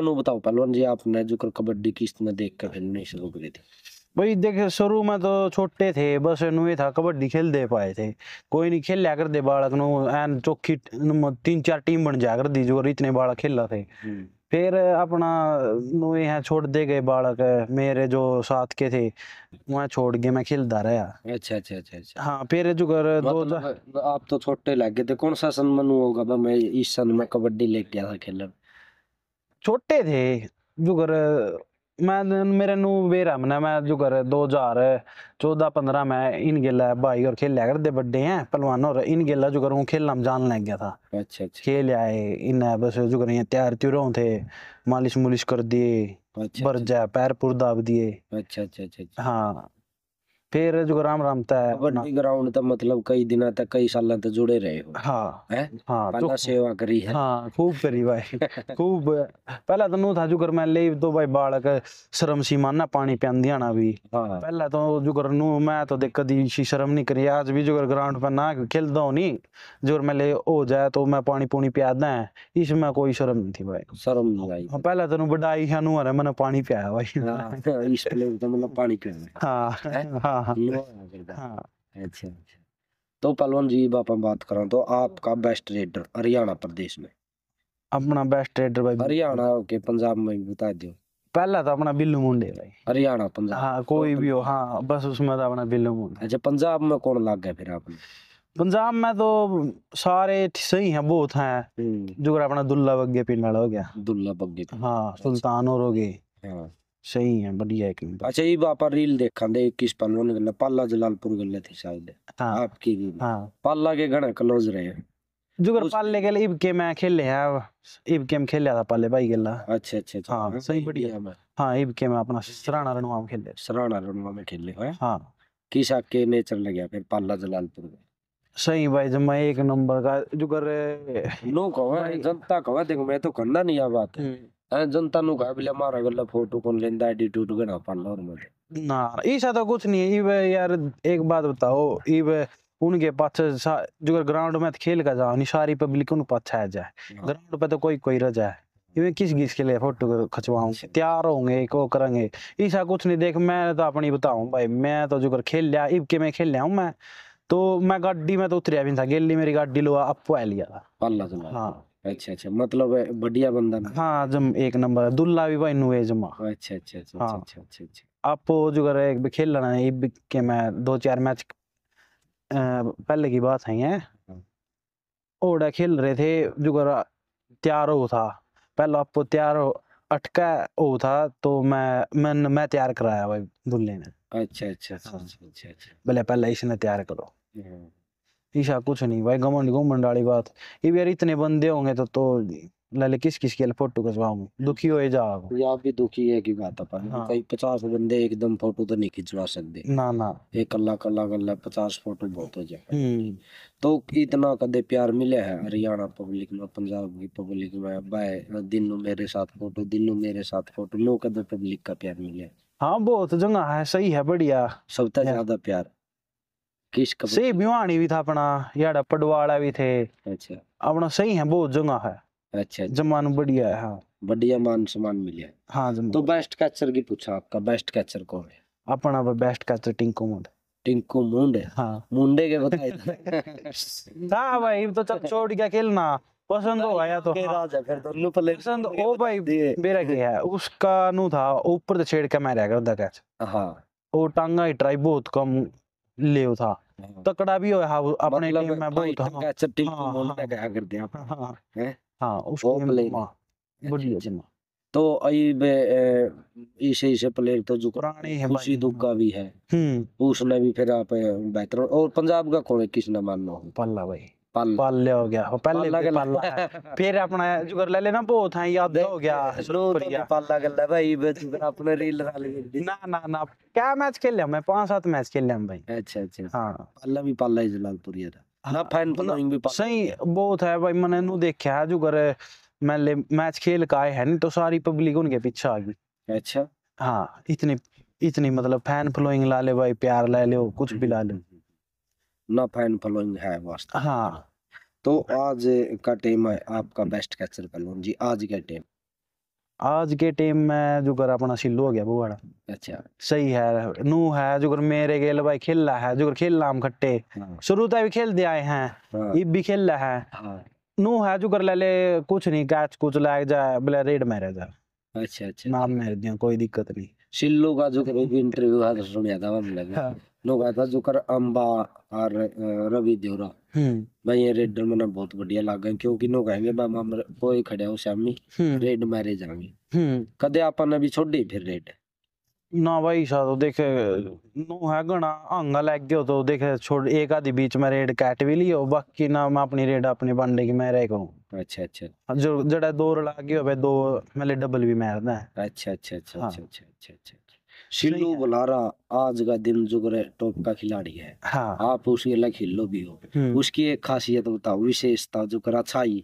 એનું બતાવો પહેલવાન જે આપને जो कर कबड्डी किस्त में देख कर खेलने शुरू करी थी भाई देख शुरू में तो छोटे थे बस इन ये था कबड्डी खेल दे पाए थे कोई नहीं खेल लिया कर दे बालक नु एन चौखी तीन चार टीम बन जाया कर दी जो इतने बालक खेला थे हम्म। फिर अपना नु यहाँ छोड़ दे गए बालक मेरे जो साथ के थे वहाँ छोड़ गए मैं खेलता रहा अच्छा अच्छा अच्छा अच्छा हाँ फिर जो कर मतलब दो आप तो छोटे लग गए थे कौन सा सन मनु होगा मैं इस सन में कबड्डी लेके आया था खेलने ਛੋਟੇ ਥੇ ਜੁਗਰ मैं मेरे नु बेरा मैं मैं जो कर दो हजार चौदह पंद्रह में इन गेला भाई और खेल लिया करते बड़े हैं पहलवान और इन गेला जो करूँ खेल में जान लग गया था अच्छा अच्छा खेल आए इन बस जो करें त्यार त्यूर थे मालिश मुलिश कर दिए अच्छा, भर अच्छा। जाए पैर पुर दाब दिए अच्छा अच्छा अच्छा हाँ ਫਿਰ ਜੁਗਰਾਮ ਰਮਤਾ ਹੈ ਵੱਡੀ ਗਰਾਊਂਡ ਤਾਂ ਮਤਲਬ ਕਈ ਦਿਨਾਂ ਤੱਕ ਕਈ ਸਾਲਾਂ ਤੱਕ ਜੁੜੇ ਰਹੇ ਹੋ ਹਾਂ ਹੈ ਹਾਂ ਪਹਿਲਾਂ ਸੇਵਾ ਕਰੀ ਹੈ ਹਾਂ ਖੂਬ ਕਰੀ ਬਾਈ ਖੂਬ ਪਹਿਲਾਂ ਤਾਂ ਨੂੰ ਥਾ ਜੁਗਰ ਮੈਂ ਲਈ ਤੋਂ ਬਾਈ ਬਾਲਕ ਸ਼ਰਮ ਸੀ ਮਾਨਾ ਪਾਣੀ ਪਿਆਂਦੀਆਂ ਨਾ ਵੀ ਪਹਿਲਾਂ ਤਾਂ ਜੁਗਰ ਨੂੰ ਮੈਂ ਤਾਂ ਦੇ ਕਦੀ ਸ਼ਰਮ ਨਹੀਂ ਕਰੀ ਅੱਜ ਵੀ ਜੁਗਰ ਗਰਾਊਂਡ ਪਰ ਨਾ ਖੇਲਦਾ ਹੋ ਨਹੀਂ ਜੁਗਰ ਮੈਂ ਲੈ ਹੋ ਜਾਏ तो मैं पानी पूनी पियादा है इसमें कोई शर्म नहीं थी भाई शर्म नहीं आई पहला तेन बड़ाई है मैंने पानी पिया भाई इसलिए तो मतलब पानी पिया हां हां हाँ। हाँ। अच्छा, अच्छा। तो पहलवान जी आप बात करें तो आपका बेस्ट रेडर हरियाणा प्रदेश में अपना बेस्ट रेडर भाई हरियाणा के पंजाब में बता दो पहला तो अपना बिल्लू मुंडे भाई हरियाणा पंजाब हाँ कोई तो भी हो हाँ बस उसमें तो अपना बिल्लू मुंडे अच्छा पंजाब में कौन लग गया फिर आपने पंजाब में तो सारे सही हैं बहुत हैं हम्म। जो अपना दुल्ला बग्गे पिंड हो गया दुल्ला बग्गे हाँ सुल्तान और हो गए हाँ। ਸਹੀ ਹੈ ਵਧੀਆ ਇੱਕ ਨੰਬਰ ਅੱਛਾ ਇਹ ਆਪਾਂ ਰੀਲ ਦੇਖਾਂਦੇ ਕਿਸ ਪਾਲੋਂ ਨਿਕਲਿਆ ਪਾਲਾ ਜਲਾਲਪੁਰ ਗੱਲੇ थे शायद हाँ आपकी भी हाँ पाला के घना क्लोज रहे जुगर पाले के इब के मैं खेले है इब के मैं खेला था पाले भाई गेला अच्छा अच्छा अच्छा हाँ सही बढ़िया है मैं हाँ इब के मैं अपना सराणा रणवा में खेले सराणा रणवा में खेले है हाँ किस आपके नेचर लग गया फिर पाला जलालपुर में सही भाई जब मैं एक नंबर का जुगर नो कहो जनता कहो देखो मैं तो करना नहीं आ बात है जनता नु काबिले मारा गल्ला फोटो कौन लेंदा एटीट्यूड गना पर नॉर्मल ना ईसा तो कुछ नहीं है इवे यार एक बात बताओ इवे उनके पास जो ग्राउंड में तो खेल का जा नहीं सारी पब्लिक उन पास आ जाए ग्राउंड हाँ। पे तो कोई कोई रह जाए इवे किस किस के लिए फोटो खचवाऊ अच्छा। तैयार होंगे को करेंगे ईसा कुछ नहीं देख मैं तो अपनी बताऊं भाई मैं तो जो खेल लिया इब के मैं खेल लिया हूं मैं तो मैं गाड़ी में तो उतरिया भी था गेली मेरी गाड़ी लो आप लिया था अल्लाह हाँ अच्छा अच्छा मतलब बढ़िया बंदा ना हाँ जम एक नंबर दुल्ला भी बन हुए जमा अच्छा अच्छा अच्छा अच्छा, हाँ। अच्छा अच्छा अच्छा आप जो कर एक भी खेल लेना है के मैं दो चार मैच पहले की बात है ये ओड़ा हाँ। खेल रहे थे जो कर तैयार हो था पहले आपको तैयार हो अटका हो था तो मैं मैं मैं तैयार कराया भाई दुल्ले ने अच्छा अच्छा अच्छा, हाँ। अच्छा अच्छा अच्छा भले पहले इसने तैयार करो ईशा कुछ नहीं भाई घमंड घुमंड वाली बात ये यार इतने बंदे होंगे तो तो लाले किस किस के फोटो खिंचवाऊंगे दुखी हो जा आप भी दुखी है की बात हाँ। कई पचास बंदे एकदम फोटो तो नहीं खिंचवा सकते ना ना एक कल्ला कल्ला कल्ला पचास फोटो बहुत हो जाए हम्म। तो इतना कदे प्यार मिले है हरियाणा पब्लिक में पंजाब की पब्लिक में भाई दिन मेरे साथ फोटो दिन मेरे साथ फोटो नो कदे पब्लिक का प्यार मिले हाँ बहुत जगह है सही है बढ़िया सबसे ज्यादा प्यार किस कब सही भिवानी भी था अपना यार पडवाला भी थे अच्छा अपना सही है बहुत जगह है अच्छा, अच्छा। जमान बढ़िया है हाँ बढ़िया मान सम्मान मिले हाँ जमान तो बेस्ट कैचर की पूछा आपका बेस्ट कैचर कौन है अपना वो बेस्ट कैचर टिंको मुंड टिंको मुंडे हाँ मुंडे के बताए था भाई तो चल छोड़ क्या खेलना पसंद हो आया तो हाँ। फिर दोनों पल्ले पसंद ओ भाई मेरा क्या है उसका नु था ऊपर तो छेड़ के मैं रह गया कैच हाँ वो टांगा ही ट्राई बहुत कम हाँ। तकड़ा भी होया अपने मतलब टीम में बहुत हां टीम को गया कर दिया हां हाँ। हां उस टीम में अच्छा, बढ़िया अच्छा। तो आई बे इसे इसे प्लेयर तो जो पुराने हैं खुशी दुख का भी है हम्म उसने भी फिर आप बेहतर और पंजाब का खोले किसने मानना पल्ला भाई पाल हो गया हाँ, पहले पाला, पाला है फिर अपना जुगर ले लेना याद हो गया तो पाला भाई अपने रील ना ना ना क्या मैच खेल मैं पांच सात मैच खेल भाई अच्छा अच्छा हाँ। पाला भी पाला हाँ, सही बहुत है भाई मैंने देखा है जुगर मैं मैच खेल का आए है नहीं तो सारी पब्लिक उनके पीछे आ गई अच्छा हाँ इतनी इतनी मतलब फैन फ्लोइंग ला ले भाई प्यार ला ले कुछ हम्म, भी ला हम्म, लो ना एंड फॉलोइंग है वास्तव हाँ तो आज का टाइम है आपका बेस्ट कैचर बैलून जी आज के टाइम आज के टाइम में जो कर अपना सिल्लू हो गया बुआड़ा अच्छा सही है नू है जो कर मेरे गेल भाई खेला है जो कर खेल लाम खट्टे हाँ। शुरू तक भी खेल दिया आए हैं हाँ। भी खेल रहा है हाँ। नू है जो कर ले ले कुछ नहीं कैच कुछ लाग जाए बोले रेड मेरे जा अच्छा अच्छा नाम मेरे दिया कोई दिक्कत नहीं सिल्लू का जो कर इंटरव्यू आज सुन जाता हम लगे हाँ। लोग आया था जोकर अंबा और रवि देवरा हम्म। भाई ये रेडर मना बहुत बढ़िया लग गए क्योंकि नो कहेंगे कोई खड़े हो शामी हम्म। रेड मारे जाएंगे हम्म। कदे आपने भी छोड़ी फिर रेड ना भाई साहब देख नो है गणा हंगा लग गयो तो देख छोड़ एक आदि बीच में रेड कैट भी लियो बाकी ना मैं अपनी रेड अपने बांडे की मैं रह अच्छा अच्छा हाँ, जो जड़ा दो रला गयो भाई दो मेले डबल भी मारना है अच्छा अच्छा अच्छा अच्छा हाँ। अच्छा अच्छा, अच्छा। सिल्लू बुलारा आज का दिन जुगरे टॉप का खिलाड़ी है हाँ। आप उसके अलग हिल्लो भी हो हम्म। उसकी एक खासियत बताओ विशेषता जो जुगरा छाई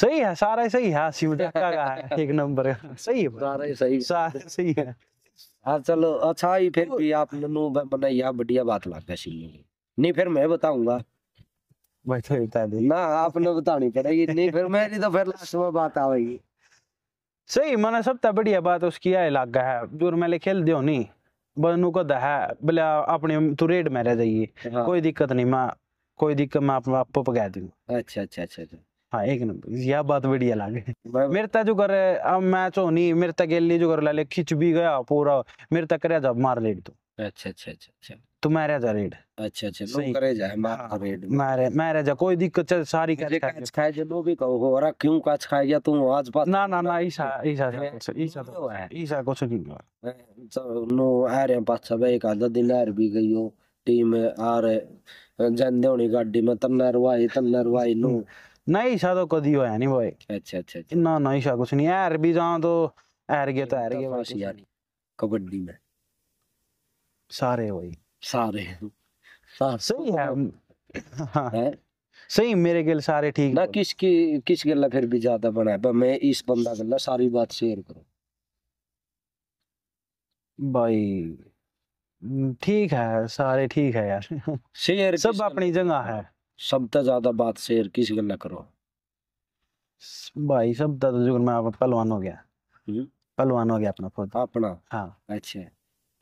सही है सारा सही है हाँ, शिव का है एक नंबर सही है सारा सही सारा सही है हाँ चलो अच्छा ही फिर तो भी आप नू बनाइया बढ़िया बात लगता है सिल्लू नहीं फिर मैं बताऊंगा बैठो तो बता दे ना आपने बतानी पड़ेगी नहीं फिर मेरी तो फिर लास्ट में बात आएगी सही मैंने सब तो बढ़िया बात उसकी है इलाका है दूर मेले खेल दियो नहीं बनू को है बोले अपने तू रेड में रह जाइए हाँ। कोई दिक्कत नहीं मैं कोई दिक्कत मैं अपने आपको पका दूंगा अच्छा अच्छा अच्छा अच्छा हाँ एक नंबर यह बात बढ़िया लागे मेरे तक जो कर अब मैच हो नहीं मेरे तक गेली जो कर ले खिंच भी गया पूरा मेरे तक कर जब मार ले तो अच्छा अच्छा अच्छा अच्छा तो मैरिज आ रेड अच्छा अच्छा लोग करे जाए मार रेड मैरिज मैरिज कोई दिक्कत चल सारी का काच खाए जो नो भी कहो हो रहा क्यों काच खाए गया तुम आज बात ना ना ना ईसा ईसा ईसा तो है ईसा कुछ नहीं हुआ तो नो आ रहे बात सब एक आधा दिन आ भी गई हो टीम आ रहे जांदे होनी गाड़ी में तन्ना रवाई तन्ना रवाई नो नहीं ईसा तो कदी होया नहीं भाई अच्छा, अच्छा अच्छा ना ना ईसा कुछ नहीं एर भी जा तो एर गया तो एर गए कबड्डी में सारे वही सारे सारे सही है हाँ, हाँ। है? सही मेरे गिल सारे ठीक ना किस की किस गल्ला फिर भी ज्यादा बनाए पर मैं इस बंदा गल सारी बात शेयर करूं भाई हम्म, ठीक है सारे ठीक है यार शेयर सब अपनी जगह है सब तो ज्यादा बात शेयर किस गल करो भाई सब तो जुगन मैं पहलवान हो गया हम्म। पहलवान हो गया अपना खुद अपना हाँ अच्छा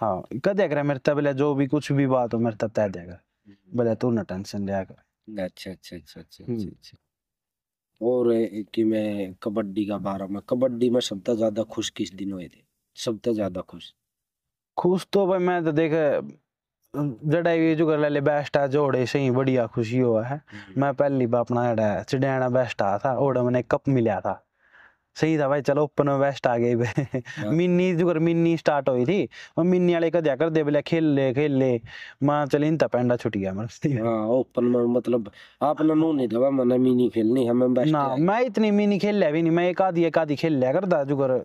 हाँ कह दिया करे मेरे तब जो भी कुछ भी बात हो मेरे तब तय दिया कर बोले हम्म। तू ना टेंशन लिया कर अच्छा अच्छा अच्छा अच्छा, हम्म। अच्छा, अच्छा। और कि मैं कबड्डी का बारे में कबड्डी में सबसे ज्यादा खुश किस दिन हुए थे सबसे ज्यादा खुश खुश तो भाई मैं तो देख जड़ा ये जो कर ले बेस्ट आ जोड़े से ही बढ़िया खुशी हुआ है हम्म। मैं पहली बार अपना जड़ा चिड़ियाना बेस्ट आ था और मैंने कप मिला था सही था भाई चलो ओपन में बेस्ट आ गई हाँ। मिनी जुगर मिनी स्टार्ट हुई थी और मिनी वाले का कर दे बोले खेल ले खेल ले मां चल इन पेंडा छुट गया मेरा हां ओपन में मतलब आप आपने नो नहीं था मैंने मिनी खेलनी हमें बेस्ट ना मैं इतनी मिनी खेल ले भी नहीं मैं एक आधी एक आधी खेल लिया दा जुगर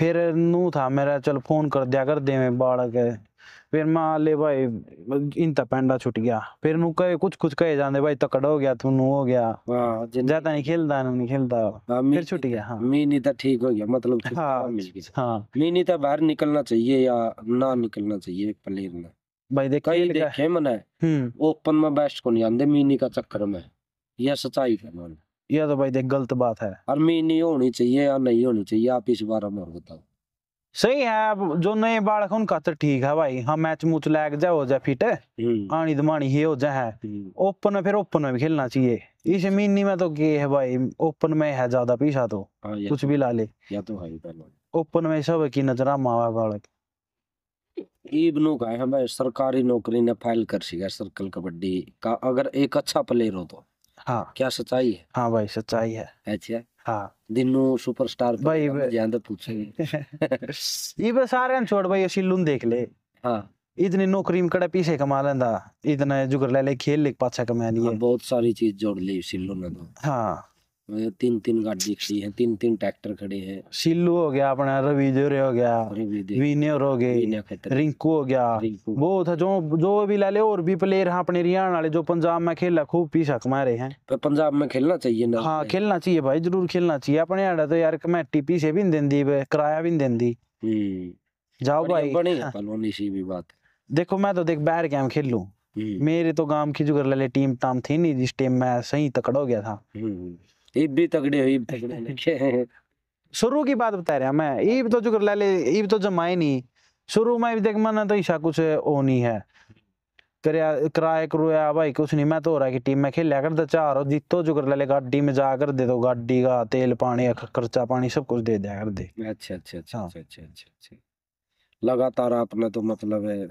फिर नू था मेरा चल फोन कर दिया कर दे मैं बाड़ के फिर मैं ले भाई इनता पेंडा छुट गया फिर नु कहे कुछ कुछ कहे जांदे भाई तकड़ हो गया तू हो गया ज्यादा नहीं खेलता नहीं खेलता हाँ, फिर छुट गया हाँ मीनी तो ठीक हो गया मतलब हाँ मिल गया हाँ मीनी तो बाहर निकलना चाहिए या ना निकलना चाहिए प्लेयर ने भाई देख कई देखे है ओपन हम्म। में बेस्ट को नहीं आंदे मीनी का चक्कर में यह सच्चाई है मैंने यह तो भाई देख गलत बात है और मीनी होनी चाहिए या नहीं होनी चाहिए आप इस बारे में बताओ सही है जो नए बालक उनका तो ठीक है भाई हम हाँ, मैच मुच लैग जाए हो जाए फिट हम्म। आनी दमानी ही हो जाए है हम्म। ओपन फिर ओपन में भी खेलना चाहिए इस अच्छा। मिनी में तो के है भाई ओपन में है ज्यादा पीछा तो हाँ, कुछ तो भी ला ले या तो भाई ओपन में सब की नजर मावा बालक ईब का है भाई सरकारी नौकरी ने फाइल कर सका सर्कल कबड्डी का अगर एक अच्छा प्लेयर हो तो हाँ क्या सच्चाई है हाँ भाई सच्चाई है अच्छा ಹಾ ದಿನ್ನು ಸೂಪರ್ ಸ್ಟಾರ್ ಬೈ ಅಂತ ಪೂಛೆ ಇವ ಸಾರೇನ್ छोड़ भाई सिल्लून देख ले हाँ इतनी नौकरी में कड़ा पीछे कमा लेंदा इतने जुगर ले ले खेल ले पाछा कमा लिए हाँ, बहुत सारी चीज जोड़ ली सिल्लून ने तो हाँ तीन तीन गाड़ी खड़ी है तीन तीन ट्रैक्टर खड़े है सिल्लू हो गया अपना रवि देवरे हो गया विनियर हो गए रिंकू हो गया वो था जो जो भी ले ले और भी प्लेयर हैं अपने हरियाणा वाले जो पंजाब में खेला खूब पीछा कमा रहे हैं पंजाब में खेलना चाहिए ना हाँ खेलना चाहिए भाई जरूर खेलना चाहिए अपने यहाँ तो यार कमेटी पीछे भी नहीं दी किराया भी नहीं दी हम्म। जाओ भाई बनी भी बात देखो मैं तो देख बैर गेम खेल लू हम्म। मेरे तो गांव की जुगर ले टीम ताम थी नहीं जिस टीम में सही तकड़ा हो गया था हम्म। ईब भी तगड़े हो ईब तगड़े शुरू की बात बता रहे हैं मैं ईब तो जो ले ले ईब तो जमाए नहीं शुरू में भी देख मैंने तो ईशा कुछ ओ नहीं है करया कराए करूया भाई कुछ नहीं मैं तो रहा कि टीम में खेल कर दे चार और जीतो जो कर ले, गाड़ी में जा कर दे दो गाड़ी का तेल पानी खर्चा पानी सब कुछ दे दिया कर दे अच्छा अच्छा अच्छा हाँ। अच्छा अच्छा अच्छा, अच्छा। लगातार आपने तो मतलब है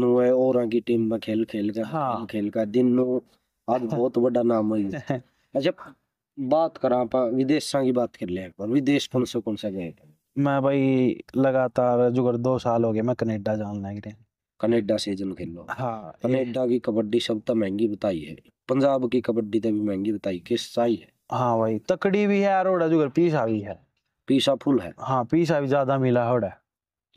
नुए और की टीम में खेल खेल का हाँ। खेल का दिन नु आज बहुत बड़ा नाम है अच्छा बात करा आप विदेशों की बात कर ले एक बार विदेश कौन से कौन से गए मैं भाई लगातार जुगर दो साल हो गए मैं कनेडा जान लग रहे कनेडा जन खेलो हाँ कनेडा की कबड्डी सब तो महंगी बताई है पंजाब की कबड्डी तो भी महंगी बताई किस साई है हाँ भाई तकड़ी भी है रोड़ा जुगर पीसा भी है पीसा फुल है हाँ पीसा भी ज्यादा मिला होड़ा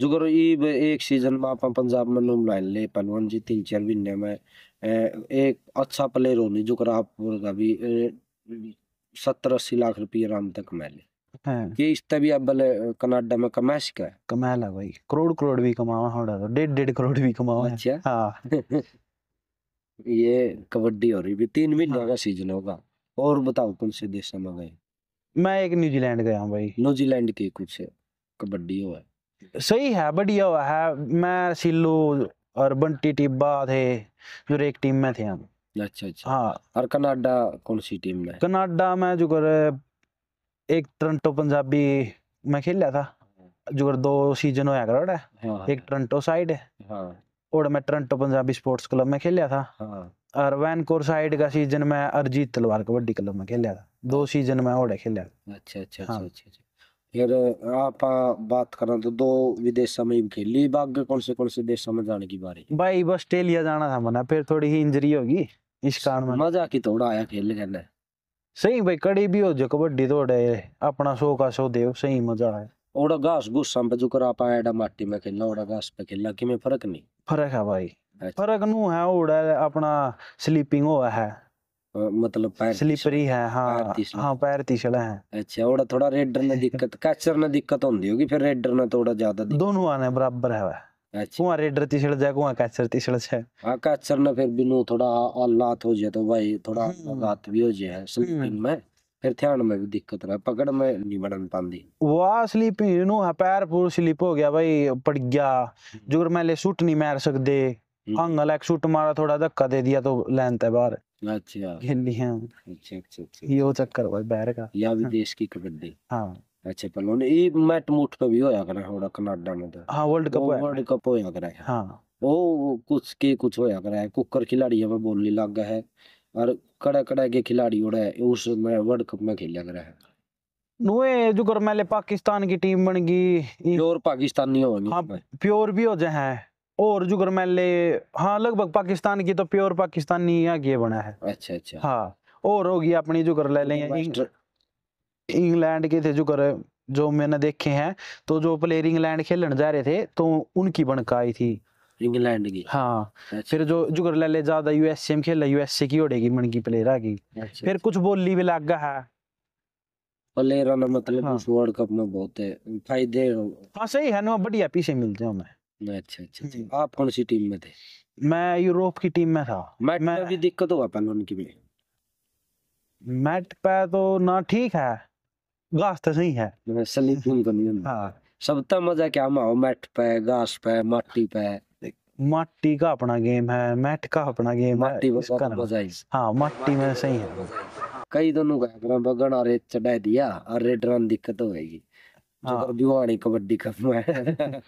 जुगर ये एक सीजन में आप पंजाब में नूम लाइन ले पलवन जी तीन चार महीने में एक अच्छा प्लेयर होने जो कर आप अभी सत्तर अस्सी लाख रुपये आराम तक कमा ले ये इस तभी अब भले कनाडा में कमा सका कमा ला भाई करोड़ करोड़ भी कमावा होड़ा तो डेढ़ डेढ़ करोड़ भी कमावा अच्छा हाँ ये कबड्डी हो रही भी तीन हाँ। महीने का सीजन होगा और बताओ कौन से देश में गए मैं एक न्यूजीलैंड गया भाई न्यूजीलैंड की कुछ कबड्डी हो है सही है बढ़िया है मैं सिल्लू और बंटी टिब्बा थे जो एक टीम में थे हम अच्छा अच्छा हाँ और कनाडा कौन सी टीम में कनाडा में जो कर एक टोरंटो पंजाबी में खेला था हाँ। जो कर दो सीजन होया करो है हाँ, हाँ। एक टोरंटो साइड है हाँ। और मैं टोरंटो पंजाबी स्पोर्ट्स क्लब में खेला था हाँ। और वैनकोर साइड का सीजन में अरजीत तलवार कबड्डी क्लब में खेला था दो सीजन में और खेल अच्छा अच्छा, अच्छा अच्छा अच्छा अच्छा फिर आप बात करें तो दो विदेश में खेली बाग कौन से कौन से देश में जाने की बारी भाई ऑस्ट्रेलिया जाना था मना फिर थोड़ी ही इंजरी होगी इस कारण मजा की थोड़ा आया खेल खेलने सही भाई कड़ी भी हो जाए कबड्डी थोड़े तो अपना शो का शो देव सही मजा आया ओड़ा घास घुसा पे जो आप पाया माटी में खेला ओड़ा घास पे खेला कि फर्क नहीं फर्क है भाई अच्छा। फर्क नू है ओड़ा अपना स्लीपिंग हो है मतलब पैर स्लिपरी है हाँ हाँ पैर तिछला है अच्छा और थोड़ा रेडर में दिक्कत कैचर में दिक्कत होती होगी फिर रेडर में थोड़ा ज्यादा दोनों आने बराबर है वह अच्छा कुआ रेडर तीसरा जाए कुआ कैचर तीसरा जाए हाँ कैचर ने फिर बिनु थोड़ा आलात हो जाए तो भाई थोड़ा आलात हम्म। भी हो जाए स्लिपिंग हम्म। में फिर ध्यान में भी दिक्कत रहा पकड़ में नहीं बढ़न पाती वाह स्लिपिंग नो है पैर पूर स्लिप हो गया भाई पड़ गया जोर मैं ले शूट नहीं मार सकते हंग हम्म। अलग शूट मारा थोड़ा धक्का दे दिया तो लेंथ है बाहर है कुकर खिलाड़ी लग गया है और कड़ा कड़ा के खिलाड़ी उड़ा है उस में वर्ल्ड कप में खेलिया करा है नुए मेले पाकिस्तान की टीम बन गई प्योर पाकिस्तानी हो हाँ, प्योर भी हो जाए और जुगर मेले हाँ लगभग पाकिस्तान की तो प्योर पाकिस्तानी यहाँ की बना है अच्छा अच्छा हाँ और होगी अपनी जुगर ले लेंगे इंग्लैंड के थे जुगर जो मैंने देखे हैं तो जो प्लेयर इंग्लैंड खेलने जा रहे थे तो उनकी बनक आई थी इंग्लैंड की हाँ अच्छा। फिर जो जुगर ले ले ज्यादा यूएसए में खेला यूएसए की उड़ेगी मन की प्लेयर आ गई अच्छा। फिर अच्छा। कुछ बोली भी लग है प्लेयर मतलब हाँ। वर्ल्ड कप में बहुत है फायदे हाँ सही है ना बढ़िया पीछे मिलते हैं हमें अच्छा अच्छा, अच्छा। आप कौन सी टीम में थे मैं यूरोप की टीम में था मैट मैं में भी दिक्कत होगा पहले उनकी भी मैट पे तो ना ठीक है घास तो सही है स्लीपिंग तो नहीं है हाँ सबका मजा क्या माओ मैट पे घास पे माटी पे माटी का अपना गेम है मैट का अपना गेम माटी है इसका नाम- मजा इस हाँ माटी में सही है कई दोनों का बगन और रेत चढ़ा दिया और रेडरन दिक्कत होएगी हाँ. भिवाणी कबड्डी कप में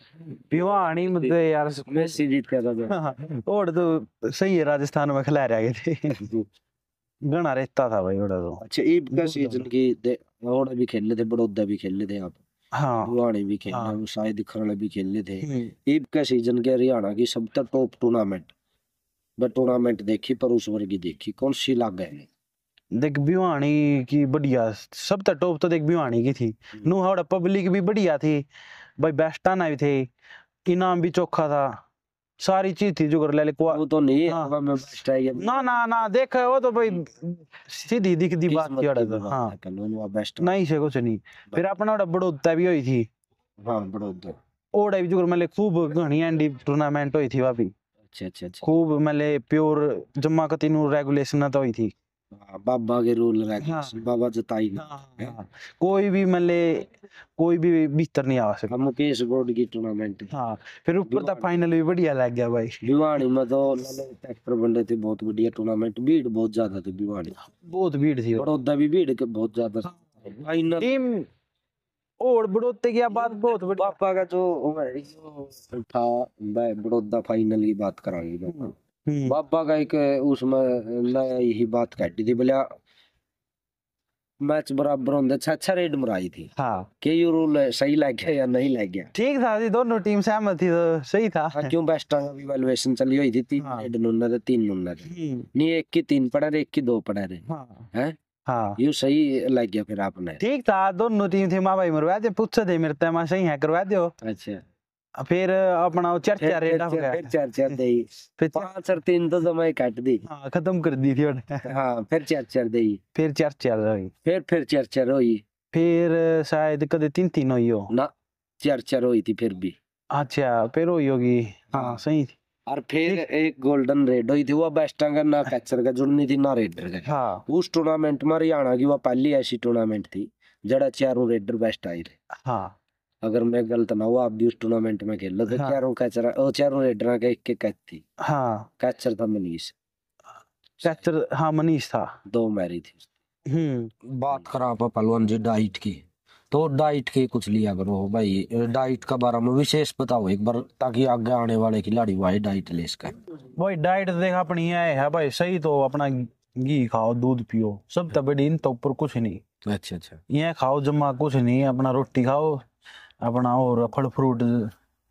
भिवाणी मतलब यार मेसी जीत के था तो। हाँ, और तो सही है राजस्थान में खिला रहे थे घना रेता था भाई बड़ा तो अच्छा ईब का सीजन की और भी खेल रहे थे बड़ौदा भी खेल रहे थे आप हाँ भिवाणी भी खेल रहे हाँ। शायद खरड़ा भी खेल रहे थे ईब का सीजन के हरियाणा की सबसे टॉप टूर्नामेंट मैं टूर्नामेंट देखी पर उस वर्ग की देखी देख भिवानी की बढ़िया सब तो टॉप तो देख भिवानी की थी हम्म। नूहावड़ा पब्लिक भी बढ़िया थी भाई बेस्ट आना भी थे इनाम भी चोखा था सारी चीज थी जो कर ले वो तो नहीं हाँ। ना ना ना देख वो तो भाई सीधी दिख दी बात की अड़ा तो, हाँ नहीं से कुछ नहीं फिर अपना बड़ोता भी हुई थी हाँ बड़ौदा ओड़ा भी जो मतलब खूब घनी एंडी टूर्नामेंट हुई थी वापी अच्छा, अच्छा अच्छा खूब मतलब प्योर जमा कती रेगुलेशन ना तो हुई थी हाँ, बाबा के रूल रेगुलेशन हाँ, बाबा जताई हाँ, हाँ, हाँ। कोई भी मान मतलब कोई भी भीतर नहीं आ सकता हाँ, मुकेश बोर्ड की टूर्नामेंट हाँ फिर ऊपर तक फाइनल भी बढ़िया लग गया भाई भिवानी में तो ट्रैक्टर बन रहे थे बहुत बढ़िया टूर्नामेंट भीड़ बहुत ज्यादा थी भिवानी बहुत भीड़ थी बड़ौदा भी भीड़ बहुत ज्यादा फाइनल टीम और बड़ौदे की बात बहुत बड़ी पापा का जो था बड़ौदा फाइनल की बात कराएंगे हम्म। बाबा का एक उसमें यही बात कहती थी बोलिया मैच बराबर होंगे छह अच्छा- छह अच्छा रेड मराई थी हाँ के यू रूल सही लग गया या नहीं लग गया ठीक था जी दोनों टीम सहमत थी तो सही था हाँ, क्यों बेस्ट का इवैल्यूएशन चली हुई थी तीन हाँ। रेड नुन्ना थे तीन नुन्ना थे हम्म। नहीं एक की तीन पड़े रे एक की दो पड़े रे हाँ है हाँ यू सही लग गया फिर आपने ठीक था दोनों टीम थी माँ भाई मरवा दे पूछे दे मेरे तेमा सही है करवा दो अच्छा फिर अपना चर्चा रेट हो गया चर्चा दे फिर पांच और तीन तो जमा काट दी हाँ खत्म कर दी थी हाँ फिर चर्चा दे फिर चर्चा हुई फिर फिर चर्चा हुई फिर शायद कदे तीन तीन हुई हो ना चर्चा हुई थी फिर भी अच्छा फिर हुई होगी हाँ, हाँ सही थी और फिर एक गोल्डन रेड हुई थी वो बेस्ट का ना कैचर का जुड़नी थी ना रेडर का हाँ उस टूर्नामेंट में हरियाणा की वो पहली ऐसी टूर्नामेंट थी जड़ा चारों रेडर बेस्ट आई थे हाँ अगर मैं गलत तो ना हुआ आप भी उस टूर्नामेंट में खेल रहे थे तो हाँ। चारों कैचर ओ चारों रेडर का एक के कैच थी हाँ कैचर था मनीष कैचर हाँ मनीष था दो मैरी थी हम्म बात खराब है पहलवान जी डाइट की तो डाइट के कुछ लिया करो भाई डाइट का बारे में विशेष बताओ एक बार ताकि आगे आने वाले खिलाड़ी भाई डाइट ले सके भाई डाइट देख अपनी है, है भाई सही तो अपना घी खाओ दूध पियो सब तबड़ीन हाँ। तो ऊपर कुछ नहीं अच्छा अच्छा ये खाओ जमा कुछ नहीं अपना रोटी खाओ अपना और फल फ्रूट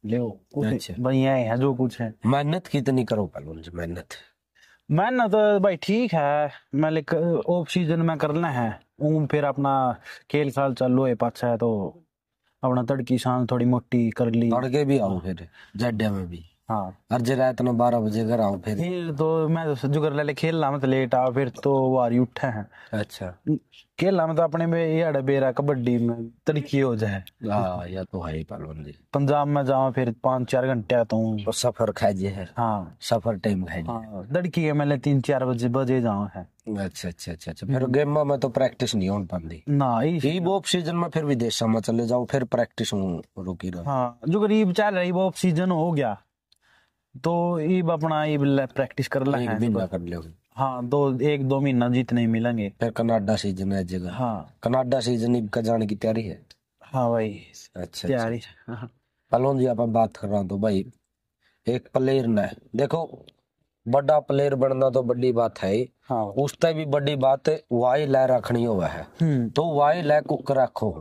ले अच्छा। है जो कुछ है मेहनत कितनी करो पहले जी मेहनत तो भाई ठीक है मैं लिख ऑफ सीजन में करना है ऊम फिर अपना खेल साल चलो है पाछा है तो अपना तड़की सांस थोड़ी मोटी कर ली तड़के भी आओ फिर जड्डे में भी हाँ बारह बजे घर आऊँ फिर फिर तो मैं तो जुगर ले खेल रहा लेट आ फिर तो वारी उठे हैं अच्छा खेल रहा तो अपने में ये अड़े बेरा कबड्डी में तड़की हो जाए हाँ या तो है पहलवान जी पंजाब में जाऊँ फिर पाँच चार घंटे तो, तो सफर खाइजे है हाँ सफर टाइम खाइजे हाँ तड़की है मैंने तीन चार बजे बजे जाऊँ है अच्छा अच्छा अच्छा अच्छा फिर हम्म। गेम में तो प्रैक्टिस नहीं हो पाती ना ये ऑफ तो सीजन में फिर विदेश में चले जाओ फिर प्रैक्टिस रुकी रहो हाँ जो गरीब चल रही ऑफ सीजन हो गया तो ईब अपना ईब प्रैक्टिस कर ला एक महीना कर लियो हाँ दो एक दो महीना जितने मिलेंगे फिर कनाडा सीजन है जगह हाँ कनाडा सीजन ईब का जाने की तैयारी है हाँ भाई अच्छा तैयारी हाँ। जी आप बात कर रहा हूँ तो भाई एक प्लेयर ने देखो बड़ा प्लेयर बनना तो बड़ी बात है हाँ। उससे भी बड़ी बात वाई लै रखनी हुआ है हम्म। तो वाई लै कुक रखो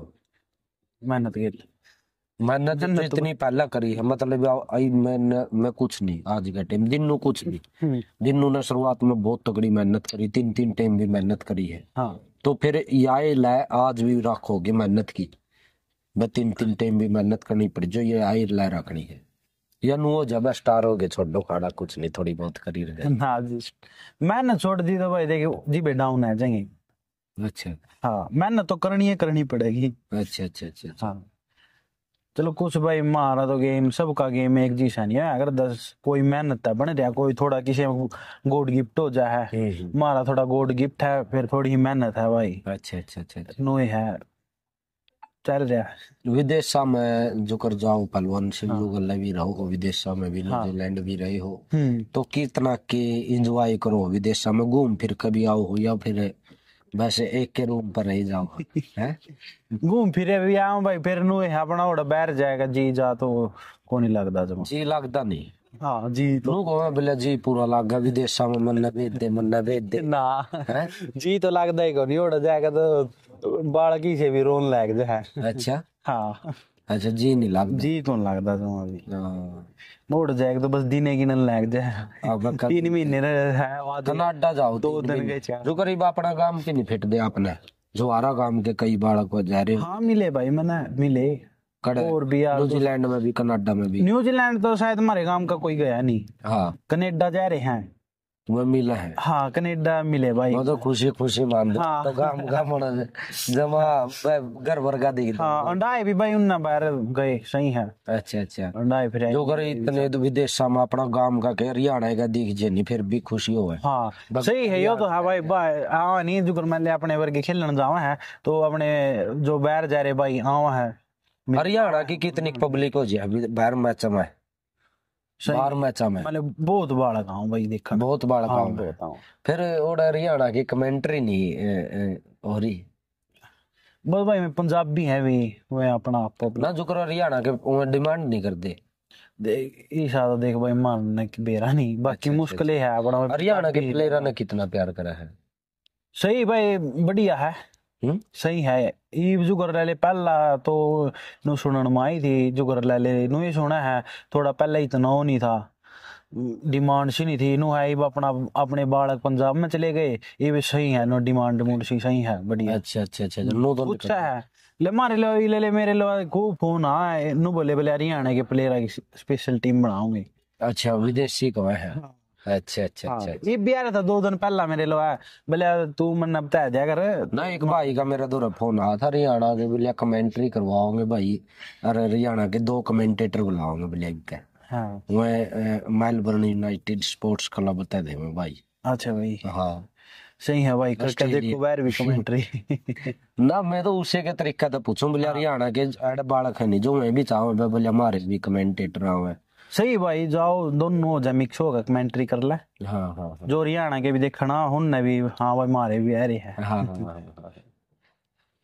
मेहनत के मतलब पहला करी है मतलब आई मैं कुछ नहीं आज का टाइम दिन नु कुछ हम्म। दिन नु ने शुरुआत में बहुत तगड़ी मेहनत करी तीन तीन टाइम भी मेहनत करी है हाँ। तो फिर ये लै आज भी रखोगे मेहनत की मैं तीन तीन टाइम भी मेहनत करनी पड़ी जो ये आए लै रखनी है या नो जब स्टार हो गए छोड़ो खाड़ा कुछ नहीं थोड़ी बहुत करी रहे हाँ जी मैंने छोड़ दी तो भाई देखे जी बे डाउन है जाएंगे अच्छा हाँ मेहनत तो करनी है करनी पड़ेगी अच्छा अच्छा अच्छा, अच्छा। हाँ चलो कुछ भाई मारा तो गेम सबका गेम एक जैसा नहीं है अगर दस कोई मेहनत है बने रहा कोई थोड़ा किसी गोड गिफ्ट हो जाए हम्म। मारा थोड़ा गोड गिफ्ट है फिर थोड़ी मेहनत है भाई अच्छा अच्छा अच्छा, अच्छा। नो है चल रहा विदेशा में जो कर जाओ पलवन से हाँ। गल्ला भी रहो विदेशा में भी न्यूजीलैंड हाँ। भी रहे हो हम्म। तो कितना के एंजॉय करो विदेशा में घूम फिर कभी आओ या फिर बस एक के रूम पर रह जाओ घूम फिरे भी आओ भाई फिर नु अपना ओड़ा बैर जाएगा जी जा तो कोनी लगदा जमा जी लगदा नहीं हाँ जी तो नु को बोले जी पूरा लागा विदेशा में मन भेज दे मन भेज दे ना है? जी तो लगता ही कोनी ओड़ा जाएगा तो बाल की से भी रोन लग जाए अच्छा हाँ अच्छा जी नहीं लगदा जी कौन तो लगता जमा भी हाँ। ਮੁੜ ਜਾਏਗਾ ਤਾਂ ਬਸ ਦਿਨੇ ਗਿਣਨ ਲੱਗ ਜਾਏ तीन महीने है कनाडा जाओ दो दिन के चार जो करीब अपना काम के नहीं फिट दे आपने जो आरा काम के कई बार को जा रहे हाँ मिले भाई मैंने मिले और भी न्यूजीलैंड में भी कनाडा में भी न्यूजीलैंड तो शायद हमारे काम का कोई गया नहीं हाँ कनेडा जा रहे हैं तुम्हें मिला है हाँ कनेडा मिले भाई मैं तो खुशी खुशी मान दो हाँ। तो गाम गाम जमा घर भर का देख हाँ अंडाए भी भाई उन्ना बाहर गए सही है अच्छा अच्छा अंडाए फिर जो करे इतने तो विदेश में अपना गांव का के हरियाणा का देख जे नहीं फिर भी खुशी हो है हाँ सही है यो तो हाँ भाई भाई आओ नहीं जो कर मैं अपने वर्ग खेलन जावा है तो अपने जो बाहर जा रहे भाई आवा है हरियाणा की कितनी पब्लिक हो जाए अभी बाहर मैच में ਬਾਹਰ ਮੈਚਾਂ ਮੈਂ ਮਤਲਬ ਬਹੁਤ ਬਾੜਾ ਗਾਉਂ ਬਈ ਦੇਖਣ ਬਹੁਤ ਬਾੜਾ ਗਾਉਂ ਹੋਤਾ हूं फिर और हरियाणा की कमेंट्री नहीं अ, अ, हो रही बस भाई मैं पंजाबी है भी मैं अपना आप ना जो करो हरियाणा के वो डिमांड नहीं करते ये शायद देख भाई मारने की बेरा नहीं बाकी अच्छा, मुश्किलें अच्छा, है बड़ा हरियाणा के प्लेयर ने कितना प्यार करा है सही भाई बढ़िया ਸਹੀ ਹੈ ਇਹ ਜੋ ਗੁਰਲਾਲੇ ਪਹਿਲਾ ਤੋਂ ਨੂੰ ਸੁਣਨ ਮਾਈ ਥੀ ਜੋ ਗੁਰਲਾਲੇ ਨੂੰ ਹੀ ਸੁਣਾ ਹੈ ਥੋੜਾ ਪਹਿਲਾਂ ਇਤਨਾ ਉਹ ਨਹੀਂ ਥਾ डिमांड सी नहीं थी नो है अब अपना अपने बालक पंजाब में चले गए ये भी सही है नो डिमांड मूड सी सही है बढ़िया अच्छा अच्छा अच्छा नो तो अच्छा है ले मारे लो ले ले मेरे लो खूब फोन आए नो बोले बोले हरियाणा के प्लेयर की स्पेशल टीम बनाऊंगी अच्छा विदेशी कवा है हाँ। अच्छा अच्छा हाँ, अच्छा ये अच्छा। भी आ रहा था दो दिन पहला मेरे लो बोले तू मन बता दिया कर ना एक भाई का मेरा दो फोन आया था हरियाणा के बोलिया कमेंट्री करवाओगे भाई अरे हरियाणा के दो कमेंटेटर बुलाओगे बोलिया क्या हाँ। मैं मेलबर्न यूनाइटेड स्पोर्ट्स क्लब बता दे मैं भाई अच्छा भाई हाँ सही है भाई करके देखो वैर भी कमेंट्री ना मैं तो उसे के तरीका तो पूछूं बोले हरियाणा हाँ। के एड बालक है नहीं जो मैं भी चाहूं बोले हमारे भी कमेंटेटर आवे सही भाई जाओ दोनों जा मिक्स होगा कमेंट्री कर ले हाँ, हाँ, हाँ. जो हरियाणा के भी देखना उनने भी हाँ भाई मारे भी आ रहे हैं हाँ, हाँ, हाँ,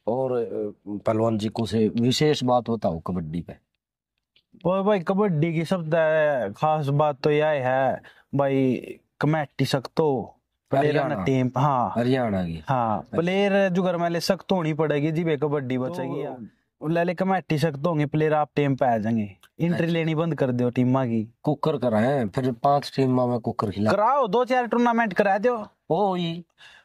और पहलवान जी को से विशेष बात बताओ कबड्डी पे और भाई कबड्डी की सब खास बात तो यह है भाई कमेटी सकतो हरियाणा टीम हाँ हरियाणा की हाँ प्लेयर अच्छा। जुगर में ले सकतो नहीं पड़ेगी जी भाई कबड्डी बचेगी तो, लले होंगे प्लेयर आप टीम पे आ जाएंगे इंट्री अच्छा। लेनी बंद कर दो की कुकर कराए फिर पांच टीम में कुकर खिला कराओ दो चार टूर्नामेंट करा दो ही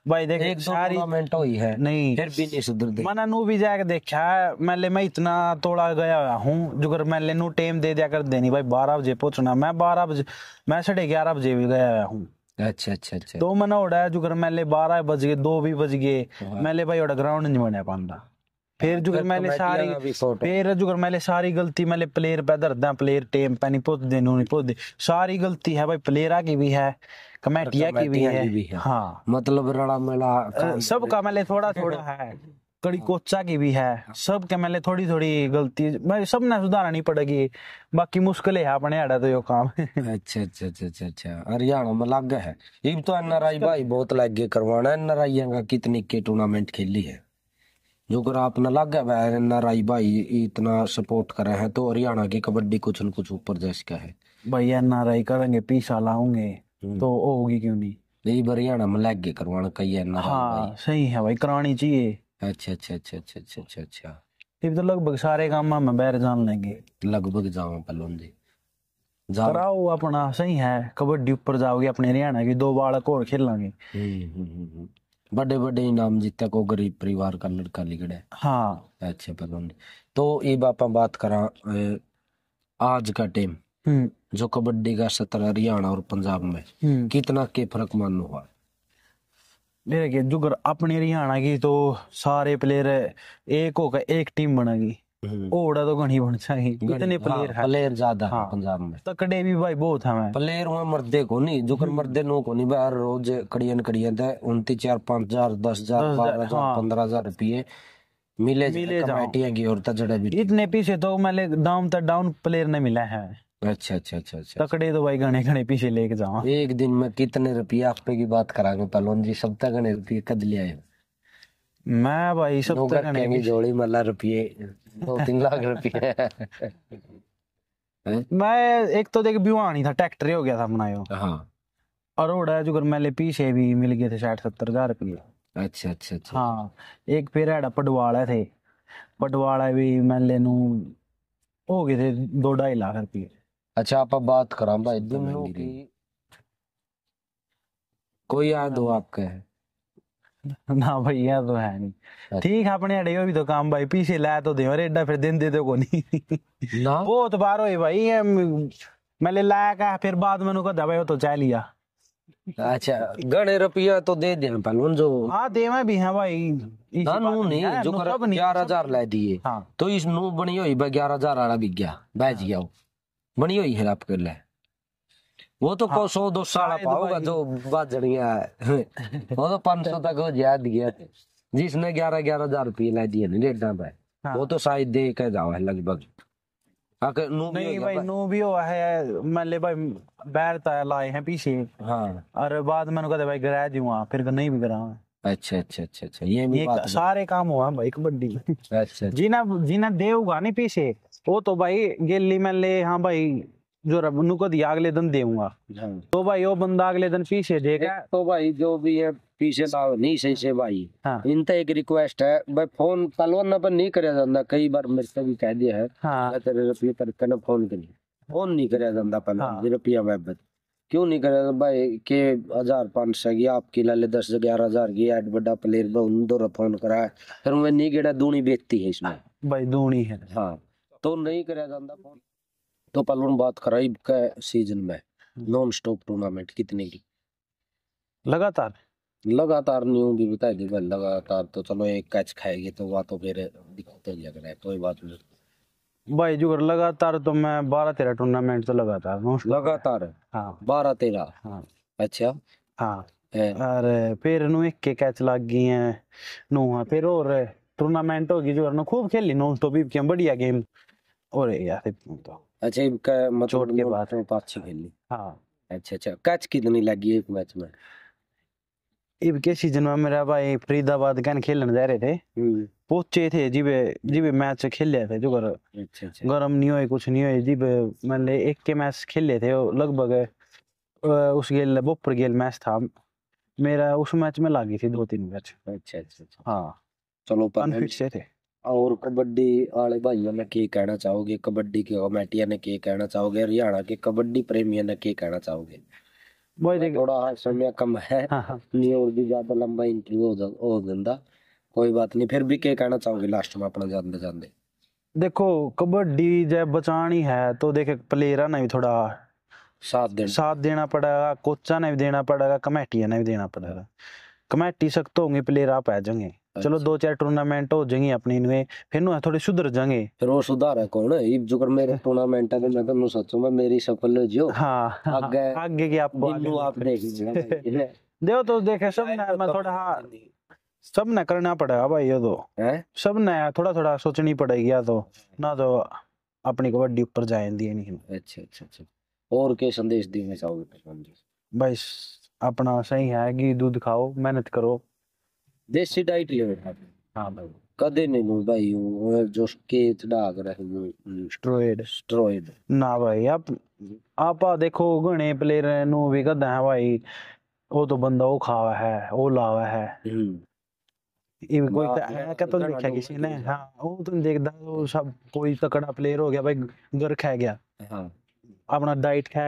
भाई देख एक सारी टूर्नामेंट हुई है नहीं फिर भी नहीं सुधर दे मैंने नू भी जाके देखा मैं इतना तोड़ा गया हुआ हूँ जो नू टेम दे दिया कर देनी भाई बारह बजे पहुंचना मैं बारह बजे मैं साढ़े ग्यारह बजे भी गया हुआ हूँ अच्छा अच्छा अच्छा तो मैंने उड़ाया जो बारह बज गए दो भी बज गए हाँ। मैं भाई उड़ा ग्राउंड नहीं बना पाता ਫਿਰ ਜੁਗਰ ਮੈਲੇ ਸਾਰੀ ਫਿਰ ਜੁਗਰ ਮੈਲੇ ਸਾਰੀ ਗਲਤੀ ਮੈਲੇ ਪਲੇਅਰ ਪੈ ਦਰਦਾਂ ਪਲੇਅਰ ਟੀਮ ਪੈ ਨਹੀਂ ਪੁੱਤਦੇ ਨੂੰ ਨਹੀਂ ਪੁੱਤਦੇ ਸਾਰੀ ਗਲਤੀ ਹੈ ਭਾਈ ਪਲੇਅਰਾ की भी है कमेटिया की भी है हाँ मतलब रड़ा मेला सब का मैले थोड़ा थोड़ा है कड़ी हाँ। कोचा की भी है सब के मैंने थोड़ी थोड़ी गलती भाई सब ने सुधारनी पड़ेगी बाकी मुश्किल है अपने अड़ा तो यो काम अच्छा अच्छा अच्छा अच्छा अच्छा हरियाणा में लग है ये तो एनआरआई भाई बहुत लग गए करवाना एनआरआई का कितनी के टूर्नामेंट खेली है જોગર આપને લાગગા વૈરા નારાયભાઈ इतना સપોર્ટ કરે હે તો હરિયાણા કે કબડ્ડી કુછન કુછ ઓપરજેશ કે હે ભૈયા નારાય કરાંગે પીસા લાવંગે તો ઓ હોગી ક્યું નહીં લેઈ ભરિયાણા મલેગે કરાણ કઈ ના હો ભાઈ હા સહી હે ભાઈ કરાણી ચીયે અચ્છા અચ્છા અચ્છા અચ્છા અચ્છા ટીબ તો લોગ બક્ષારે ગામ માં મબેર જાન લેંગે લગભગ જામે પલૌં દે જાઓ આપણ સહી હે કબડ્ડી ઉપર જાવગી અપને હરિયાણા કે દો બાલક ઓર ખેલલાંગે હમ હમ હમ बड़े बड़े इनाम जीता को गरीब परिवार का लड़का लिखड़ा हाँ अच्छा पता तो ये बापा बात करा आज का टाइम जो कबड्डी का सत्र हरियाणा और पंजाब में कितना के फर्क मानो हुआ मेरे के जुगर अपने हरियाणा की तो सारे प्लेयर एक होकर एक टीम बनेगी ओड़ा तो घनी बन चाहिए कितने प्लेयर हाँ, प्लेयर ज्यादा हाँ, पंजाब में तकड़े भी भाई बहुत मैं प्लेयर हुआ मर्दे को नहीं जो कर मर्दे नो को नहीं बाहर रोज कड़ियन कड़ियन थे उनती चार पांच हजार दस हजार बारह हजार पंद्रह हजार रुपये मिले मिले कमेटियां की और तजड़े भी इतने पीछे तो मैं डाउन तक डाउन प्लेयर ने मिला है अच्छा अच्छा अच्छा अच्छा तकड़े तो भाई घने घने पीछे लेके जाओ एक दिन में कितने रुपया पे की बात करा पहलोन जी सब तक घने रुपये कद लिया है मैं भाई सब तो करने की जोड़ी मतलब रुपये दो तीन लाख रुपये मैं एक तो देख व्यू आनी था ट्रैक्टर हो गया था अपना यो हाँ अरोड़ा जो मेले पीछे भी मिल गए थे साठ सत्तर हजार रुपये अच्छा अच्छा अच्छा हाँ एक फिर है पटवाला थे पटवाला भी मेले नु हो गए थे दो ढाई लाख रुपये अच्छा आप बात करा भाई कोई याद हो हाँ। आपके ना भैया तो है नहीं ठीक अपने अड़े भी तो काम भाई पीछे ला तो दे अरे फिर दिन दे दो नहीं वो तो बार हो भाई मैं लाया का फिर बाद में उनको दबाई तो चाह लिया अच्छा गणे रुपया तो दे दे पहलवान जो हाँ देवा भी है भाई ना नू नहीं जो कर ग्यारह हजार ला दिए हाँ तो इस नू बनी हुई ग्यारह हजार वाला बिक गया बैच गया बनी हुई है आपके लिए वो तो हाँ, सौ दो साढ़ा पाओगा जो बात जड़िया है वो तो पांच सौ तक वो ज्यादा दिया जिसने ग्यारह ग्यारह हजार रुपये ला दिए नहीं डेढ़ पे हाँ। वो तो शायद दे के जाओ है लगभग नहीं भाई नो भी हुआ है मैं ले भाई बैर ताया लाए हैं पीछे हाँ और बाद में कहते भाई गिरा दूंगा हाँ, फिर नहीं भी गिरा अच्छा अच्छा अच्छा अच्छा ये भी ये बात सारे काम हुआ भाई कबड्डी में अच्छा जीना जीना देगा नहीं पीछे वो तो भाई गेली में ले हाँ भाई जो रबनू को दिया अगले दिन देगा हाँ। तो भाई वो बंदा अगले दिन पीछे देगा तो भाई जो भी है पीछे ना तो नहीं सही से भाई हाँ। इनका एक रिक्वेस्ट है भाई फोन तलवाना पर नहीं करा जाता कई बार मेरे से भी कह दिया है हाँ। तेरे रुपये पर कना फोन करी फोन नहीं करा जाता पहले हाँ। रुपया वापस क्यों नहीं करा भाई के हजार पाँच सौ गया आपकी लाले दस ग्यारह हजार की एड बड़ा प्लेयर में उन दो फोन कराया फिर मैं नहीं गेड़ा दूनी बेचती है इसमें भाई दूनी है हाँ तो नहीं करा जाता फोन तो पलवन बात कराई का सीजन में नॉन स्टॉप टूर्नामेंट कितने की लगातार लगातार न्यू भी दी भाई लगातार तो चलो एक कैच खाएगी तो वहाँ तो फिर दिक्कत हो जाएगा कोई बात नहीं भाई जो लगातार तो मैं बारह तेरह टूर्नामेंट तो लगातार लगातार हाँ बारह तेरह हाँ अच्छा हाँ और फिर नु एक के कैच लग गई है नु हाँ फिर और टूर्नामेंट होगी जुगर ने खूब खेली नॉन स्टॉप तो भी बढ़िया गेम और यार तो अच्छा इनका मतलब के बाद में पाँच छः खेली हाँ अच्छा अच्छा कैच कितनी लगी एक मैच में इब के सीजन में मेरा भाई फरीदाबाद कन खेलने जा रहे थे हम्म। पहुंचे थे जी वे जी वे मैच खेले थे जो कर अच्छा गरम नहीं हुए कुछ नहीं हुए जी वे मान ले एक के मैच खेल खेले थे लगभग उस गेल बोपर गेल मैच था मेरा उस मैच में लगी थी दो तीन मैच अच्छा अच्छा, अच्छा। हाँ चलो अनफिट से थे और कबड्डी वाले भाइयों ने की कहना चाहोगे कबड्डी के कमेटिया ने की कहना चाहोगे हरियाणा के कबड्डी प्रेमियों ने की कहना चाहोगे भाई देखो थोड़ा समय कम है नहीं हाँ, हाँ। और भी ज्यादा लंबा इंटरव्यू हो जाता कोई बात नहीं फिर भी क्या कहना चाहोगे लास्ट में अपना जानते जानते देखो कबड्डी जब बचानी है तो देख प्लेयर ने भी थोड़ा साथ देना साथ देना पड़ेगा कोचा ने भी देना पड़ेगा कमेटिया ने भी देना पड़ेगा कमेटी सख्त होंगे प्लेयर आप जाएंगे चलो अच्छा। दो चार टूर्नामेंट हो जाएंगे अपने इनमें फिर नु थोड़े सुधर जाएंगे फिर वो सुधार है कौन है जोकर मेरे टूर्नामेंट है तो मैं तो मैं मेरी सफल जो हाँ आगे आगे की आप आप देख देखो तो देखे सब ने तो मैं थोड़ा हाँ सब ने करना पड़ेगा भाई ये तो सब ने थोड़ा थोड़ा सोचनी पड़ेगी या तो ना तो अपनी कबड्डी ऊपर जाए दिए नहीं अच्छा अच्छा अच्छा और के संदेश देना चाहोगे तो भाई अपना सही है कि दूध खाओ मेहनत करो देसी डाइट ले रहा है हाँ भाई कदे नहीं लू भाई वो जो केच डाग रहे स्ट्रोइड स्ट्रोइड ना भाई आप आपा देखो घने प्लेयर नो भी कदा है भाई वो तो बंदा वो खावा है वो लावा है हम्म। ये कोई का तो देखा किसी ने हां वो तुम देखदा वो सब कोई तकड़ा प्लेयर हो गया भाई गर खा गया हां अपना डाइट खा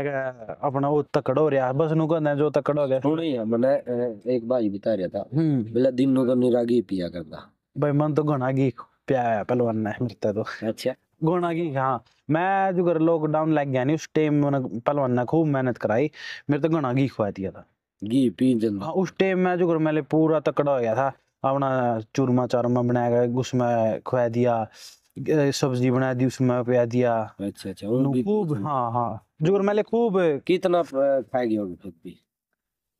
अपना वो तकड़ हो रहा बस नु कहने जो तकड़ हो गया सुन ही मैंने एक भाई बता रहा था बोला दिन नु करनी रागी पिया करता भाई मन तो घना घी पिया है पहलवान ने मरते तो अच्छा घोड़ा की हाँ मैं जो अगर लॉकडाउन लग गया नहीं उस टाइम मैंने पहलवान ने खूब मेहनत कराई मेरे तो घना घी खुआ दिया था घी पी जल्दी हाँ उस टाइम में जो मेरे पूरा तकड़ा हो गया था अपना चूरमा चारमा बनाया गया उसमें खुआ दिया सब्जी बना दी उसमें पे दिया अच्छा अच्छा खूब अच्छा। हाँ हाँ जोर मैंने खूब कितना खाएगी होगी खुद भी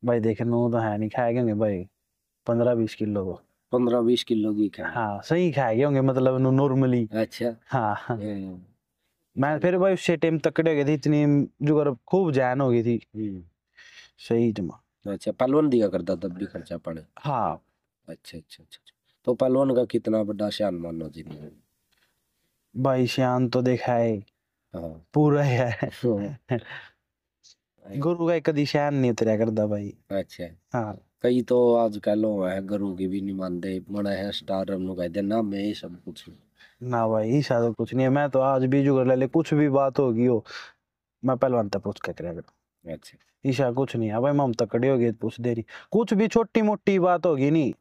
भाई देखे नो तो है नहीं खाएंगे होंगे भाई पंद्रह बीस किलो को तो। पंद्रह बीस किलो की हाँ सही खाएंगे होंगे मतलब नॉर्मली अच्छा हाँ हम्म। मैं फिर भाई उससे टाइम तकड़े हो गए थे इतनी जो खूब जान हो गई थी हम्म। सही जमा अच्छा पहलवान दिया करता तब भी खर्चा पड़े हाँ अच्छा, अच्छा अच्छा अच्छा तो पहलवान का कितना बड़ा शान मानो जी भाई श्याम तो देखा है हाँ। पूरा है तो गुरु का एक कदी शैन नहीं उतरिया करता भाई अच्छा हाँ कई तो आज कल है गुरु की भी नहीं मानते मना है स्टार कह दे ना मैं सब कुछ ना भाई ऐसा तो कुछ नहीं है मैं तो आज भी जुगर ले ले कुछ भी बात होगी हो मैं पहलवान तक पूछ के कर अच्छा ईशा कुछ नहीं है भाई मम तक तकड़ी होगी तो पूछ दे रही कुछ भी छोटी मोटी बात होगी नहीं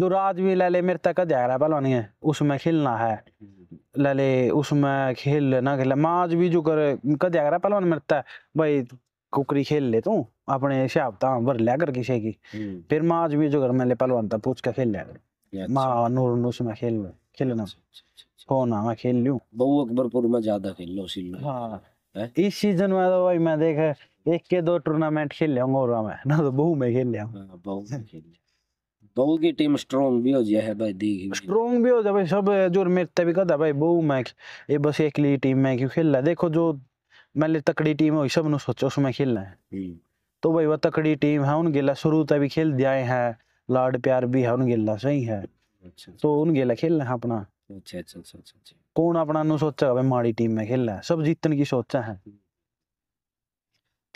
जो राज भी ले ले मेरे तक जा रहा है पहलवान है उसमें खिलना है लले उसमें खेल ना खेल माज भी जो कर कद आ रहा पहलवान मरता है भाई कुकरी खेल ले तू अपने हिसाब ता भर लिया कर किसी की हम्म। फिर माज भी जो कर मैंने पहलवान था पूछ के खेल लिया माँ अच्छा। नूर नूस में खेल खेलना कौन अच्छा, अच्छा, ना मैं खेल लूँ बहु अकबरपुर में ज्यादा खेल लो सिल हाँ इस सीजन में तो भाई मैं देख एक के दो टूर्नामेंट खेल लिया और मैं ना तो बहु में खेल लिया हाँ, बहु में खेल लिया બહુ टीम स्ट्रॉन्ग भी हो जाए है भाई दी स्ट्रॉन्ग भी हो जाए भाई सब जो मेरे ते भी कहता भाई बहु मैं ये बस एक एकली टीम में क्यों खेल रहा है देखो जो मैंने तकड़ी टीम हुई सब सोचो उसमें खेलना है हम्म। तो भाई वह तकड़ी टीम है उन गेला शुरू तक भी खेल दिया है लाड प्यार भी है उन गेला सही है अच्छा तो उन गेला खेलना है अपना अच्छा अच्छा अच्छा अच्छा, अच्छा। कौन अपना नु सोचा भाई माड़ी टीम में खेल रहा है सब जीतने की सोचा है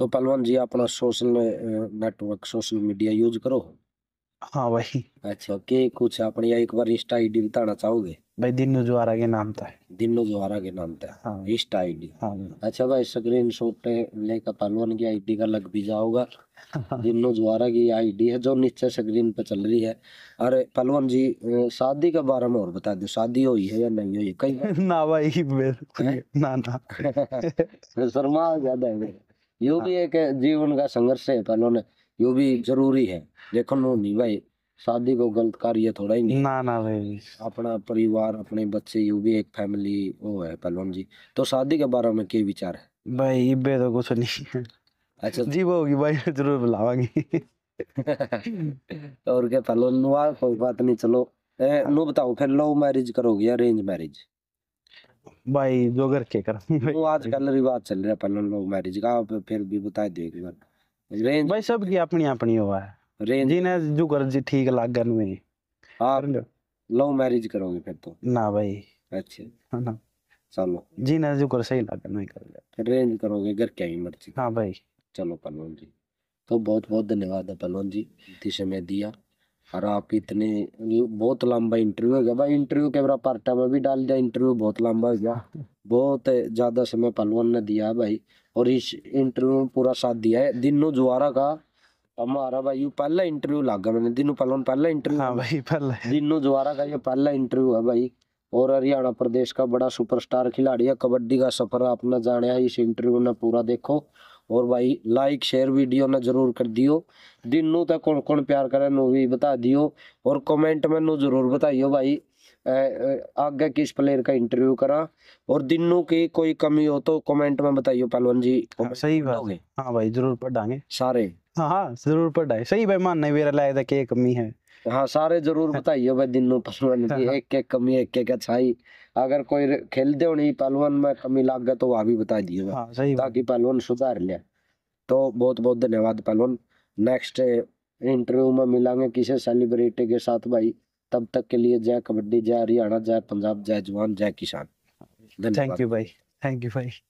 तो पहलवान जी अपना social network social media use करो हाँ वही अच्छा के कुछ अपने या एक बार इंस्टा आईडी बताना चाहोगे भाई दिनू जुआरा के नाम था दिनू जुआरा के नाम था हाँ इंस्टा आईडी हाँ अच्छा भाई स्क्रीन शॉट लेकर पहलवान की आईडी का लग भी जाओगा दिनू जुआरा की आईडी है जो नीचे स्क्रीन पे चल रही है अरे पहलवान जी शादी के बारे में और बता दो शादी हुई है या नहीं हुई कहीं ना भाई ना ना शर्मा ज्यादा है यू भी हाँ। एक जीवन का संघर्ष है पहलवान यो भी जरूरी है देखो नो नहीं भाई शादी को गलत कार्य थोड़ा ही नहीं ना ना भाई अपना परिवार अपने बच्चे यो भी एक फैमिली वो है पहलवान जी तो शादी के बारे में क्या विचार है भाई इबे तो कुछ नहीं अच्छा जी वो होगी भाई जरूर बुलावांगी और क्या पहलवान नुआ कोई बात नहीं चलो ए, नो बताओ फिर लव मैरिज करोगे या अरेंज मैरिज भाई जो घर के कर आजकल रिवाज चल रहा है पहलवान लव मैरिज का फिर भी बता दो एक बार ਰੇਂਜ ਬਈ ਸਭ ਕੀ ਆਪਣੀ ਆਪਣੀ ਹੋਵਾ है ਰੇਂਜ ਜਿਹਨੇ ਜੋ ਗਰਜ ਠੀਕ ਲੱਗਣ ਨੂੰ ਹੀ ਆਪ ਲਵ ਮੈਰਿਜ ਕਰੋਗੇ ਫਿਰ तो ना भाई अच्छा हाँ ना चलो जीने जो कर सही लगन वही कर ले रेंज करोगे घर की आई मर्जी हाँ भाई चलो पहलवान जी तो बहुत बहुत धन्यवाद है पहलवान जी इतनी समय दिया और आप इतने बहुत लंबा इंटरव्यू हो गया भाई इंटरव्यू कैमरा पार्टा में भी डाल दिया इंटरव्यू बहुत लंबा हो गया बहुत ज़्यादा समय पलवन ने दिया भाई और इस इंटरव्यू में पूरा साथ दिया है दिनों जुआरा का हमारा भाई पहला इंटरव्यू गया मैंने दिनों पलवन पहला इंटरव्यू हाँ भाई पहला दिनों जुआरा का ये पहला इंटरव्यू है भाई और हरियाणा प्रदेश का बड़ा सुपरस्टार खिलाड़ी है कबड्डी का सफर आपने जाने इस इंटरव्यू ने पूरा देखो और भाई लाइक शेयर वीडियो ना जरूर कर दियो दिन नू तक कौन कौन प्यार करे नू भी बता दियो और कमेंट में नू जरूर बताइयो भाई आगे किस प्लेयर का इंटरव्यू करा और दिन नू की कोई कमी हो तो कमेंट में बताइयो पहलवान जी हाँ, सही बात हाँ भाई जरूर पढ़ाएंगे सारे हाँ हाँ जरूर पढ़ाए सही भाई मानने मेरा लाया था कि कमी है हाँ सारे जरूर बताइयो भाई दिन नू पहलवान की हाँ, हाँ। एक एक कमी एक एक अच्छाई अगर कोई खेलते हो नहीं पहलवान में कमी लाग गए तो वह भी बता दिए हाँ, ताकि पहलवान सुधार ले तो बहुत बहुत धन्यवाद पहलवान नेक्स्ट इंटरव्यू में मिलाएंगे किसी सेलिब्रिटी के साथ भाई तब तक के लिए जय कबड्डी जय हरियाणा जय पंजाब जय जवान जय किसान थैंक यू भाई थैंक यू भाई